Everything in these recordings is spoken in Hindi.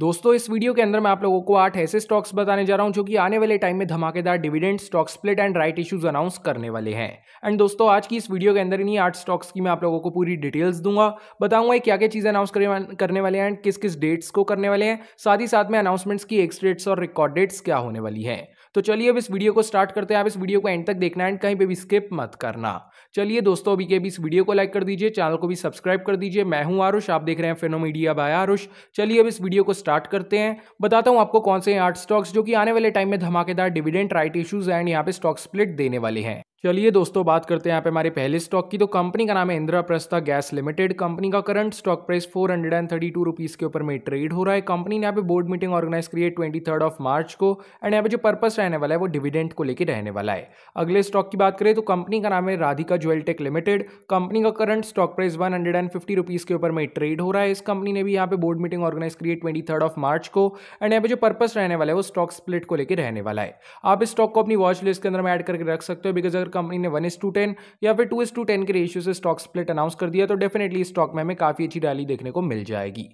दोस्तों इस वीडियो के अंदर मैं आप लोगों को आठ ऐसे स्टॉक्स बताने जा रहा हूं जो कि आने वाले टाइम में धमाकेदार dividend stock split and right issues announce करने वाले हैं एंड दोस्तों आज की इस वीडियो के अंदर इन्हीं आठ स्टॉक्स की मैं आप लोगों को पूरी डिटेल्स दूंगा बताऊंगा क्या क्या चीज़ें अनाउंस करने वाले हैं एंड किस किस डेट्स को करने वाले हैं साथ ही साथ में अनाउंसमेंट्स की एक्स डेट्स और रिकॉर्ड डेट्स क्या होने वाली है तो चलिए अब इस वीडियो को स्टार्ट करते हैं आप इस वीडियो को एंड तक देखना एंड कहीं पे भी स्किप मत करना चलिए दोस्तों अभी के भी इस वीडियो को लाइक कर दीजिए चैनल को भी सब्सक्राइब कर दीजिए मैं हूं आरुष आप देख रहे हैं फेनोमीडिया बाय आरुष चलिए अब इस वीडियो को स्टार्ट करते हैं बताता हूँ आपको कौन से आठ स्टॉक्स जो कि आने वाले टाइम में धमाकेदार डिविडेंट राइट इशूज एंड यहाँ पे स्टॉक स्प्लिट देने वाले हैं चलिए दोस्तों बात करते हैं यहाँ पे हमारे पहले स्टॉक की तो कंपनी का नाम है Indraprastha gas limited company का current stock price four hundred and thirty two rupees के ऊपर में ट्रेड हो रहा है कंपनी ने यहाँ पे बोर्ड मीटिंग ऑर्गेनाइज करी है ट्वेंटी थर्ड ऑफ मार्च को एंड यहाँ पे जो पर्पस रहने वाला है वो डिविडेंड को लेकर रहने वाला है अगले स्टॉक की बात करें तो कंपनी का नाम है राधिका ज्वेलटेक लिमिटेड कंपनी का current stock price one hundred and fifty rupees के ऊपर में ट्रेड हो रहा है इस कंपनी ने भी यहाँ पे बोर्ड मीटिंग ऑर्गेनाइज करिए है ट्वेंटी थर्ड ऑफ मार्च को एंड यहाँ पे जो पर्पस रहने वाला है वो स्टॉक स्प्लिट को लेकर रहने वाला है आप इस स्टॉक को अपनी वॉच लिस्ट के अंदर में ऐड करके रख सकते हो बिकॉज अगर कंपनी ने वन इज टू टेन या फिर टू इज टू टेन के रेशियो से स्टॉक स्प्लिट अनाउंस कर दिया तो डेफिनेटली स्टॉक में हमें काफ़ी अच्छी रैली देखने को मिल जाएगी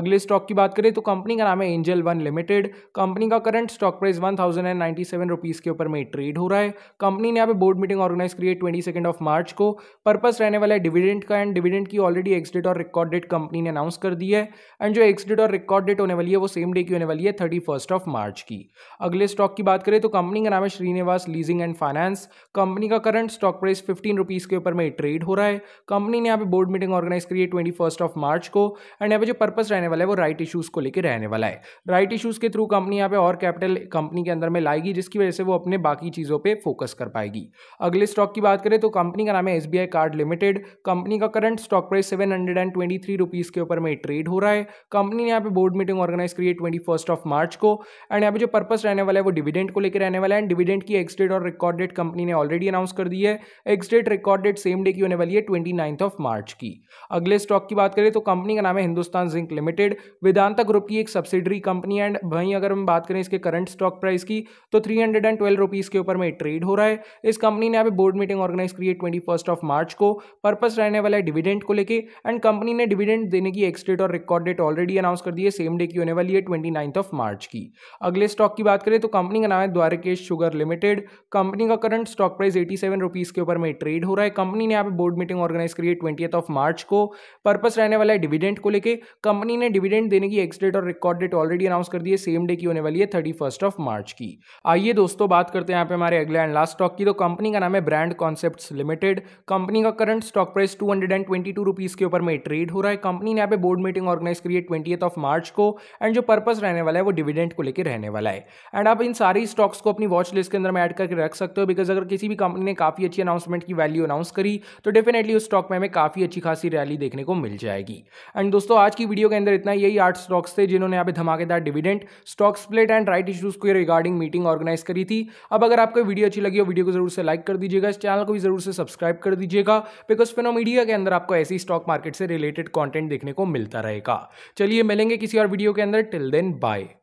अगले स्टॉक की बात करें तो कंपनी का नाम है एंजल वन लिमिटेड कंपनी का current stock price one thousand and ninety seven rupees के ऊपर में ट्रेड हो रहा है कंपनी ने यहाँ पे बोर्ड मीटिंग ऑर्गेनाइज करी है ट्वेंटी सेकेंड ऑफ मार्च को पर्पस रहने वाला है डिविडेंड का एंड डिविडेंड की ऑलरेडी एक्सडेट और रिकॉर्ड डेट कंपनी ने अनाउंस कर दी है एंड जो एक्सडेट और रिकॉर्ड डेट होने वाली है वो सेम डे की होने वाली है थर्टी ऑफ मार्च की अगले स्टॉक की बात करें तो कंपनी का नाम है Srinivas leasing and finance company company का current stock price fifteen rupees के ऊपर में ट्रेड हो रहा है कंपनी ने यहाँ पे बोर्ड मीटिंग ऑर्गेनाइज करी है ट्वेंटी फर्स्ट ऑफ मार्च को एंड यहाँ पे जो पर्पस रहने वाला है वो राइट इशूज़ को लेकर रहने वाला है राइट इशूज़ के थ्रू कंपनी यहाँ पे और कैपिटल कंपनी के अंदर में लाएगी जिसकी वजह से वो अपने बाकी चीज़ों पर फोकस कर पाएगी अगले स्टॉक की बात करें तो कंपनी का नाम है एस कार्ड लिमिटेड कंपनी का current stock price seven hundred and twenty three rupees के ऊपर में ट्रेड हो रहा है कंपनी ने यहाँ पे बोर्ड मीटिंग ऑर्गेनाइज करी है ट्वेंटी फर्स्ट ऑफ मार्च को एंड यहाँ पे जो पर्पस रहने वाला है वो डिविडेंड को लेकर रहने वाला है एंड डिविडेंड की एक्सडेड और रिकॉर्डेड कंपनी ने ऑलरेडी अनाउंस कर दी है ex date record date same day की होने वाली है ट्वेंटी ऑफ मार्च की अगले स्टॉक की बात करें तो कंपनी का नाम है Hindustan zinc limited Vedanta group की एक सब्सिडरी कंपनी एंड वहीं अगर हम बात करें इसके करंट स्टॉक प्राइस की तो three hundred and twelve rupees के ऊपर में ट्रेड हो रहा है इस कंपनी ने अभी बोर्ड मीटिंग ऑर्गेनाइज करी है ट्वेंटी फर्स्ट ऑफ मार्च को पर्पस रहने वाला है डिविडेंड को लेकर एंड कंपनी ने डिविडेंड देने की एक्सडेट और रिकॉर्ड डेट ऑलरेडी अनाउंस कर दी है सेम डे की होने वाली है ट्वेंटी ऑफ मार्च की अगले स्टॉक की बात करें तो कंपनी का नाम है द्वारकेश शुगर लिमिटेड कंपनी का करंट स्टॉक प्राइस एटी के ऊपर में ट्रेड हो रहा है कंपनी ने यहाँ पे बोर्ड मीटिंग ऑर्गेनाइज करी है ट्वेंटियथ ऑफ मार्च को पर्पस रहने वाला है डिविडेंड को लेके कंपनी ने डिविडेंड देने की एक्स डेट और रिकॉर्ड डेट ऑलरेडी अनाउंस कर दी है सेम डे की होने वाली है थर्टी ऑफ मार्च की आइए दोस्तों बात करते हैं यहाँ पे हमारे अगले एंड लास्ट स्टॉक की तो कंपनी का नाम है ब्रांड कॉन्सेप्ट लिमिटेड कंपनी का current stock price two hundred के ऊपर में ट्रेड हो रहा है कंपनी ने यहाँ पे बोर्ड मीटिंग ऑर्गेनाइज करी है ट्वेंटियथ ऑफ मार्च को एंड जो पर्पस रहने वाला है वो डिविडेंड को लेकर रहने वाला है एंड आप इन सारी स्टॉक्स को अपनी वॉच लिस्ट के अंदर में ऐड करके रख सकते हो बिकॉज अगर किसी भी ने काफ़ी अच्छी अनाउंसमेंट की वैल्यू अनाउंस करी तो डेफिनेटली उस स्टॉक में हमें काफ़ी अच्छी खासी रैली देखने को मिल जाएगी एंड दोस्तों आज की वीडियो के अंदर इतना यही आठ स्टॉक्स थे जिन्होंने यहाँ पे धमाकेदार dividend stock split and right issues को रिगार्डिंग मीटिंग ऑर्गेनाइज करी थी अब अगर आपको वीडियो अच्छी लगी हो वीडियो को जरूर से लाइक कर दीजिएगा इस चैनल को भी जरूर से सब्सक्राइब कर दीजिएगा बिकॉज मीडिया के अंदर आपको ऐसी स्टॉक मार्केट से रिलेटेड कॉन्टेंट देखने को मिलता रहेगा चलिए मिलेंगे किसी और वीडियो के अंदर टिल देन बाय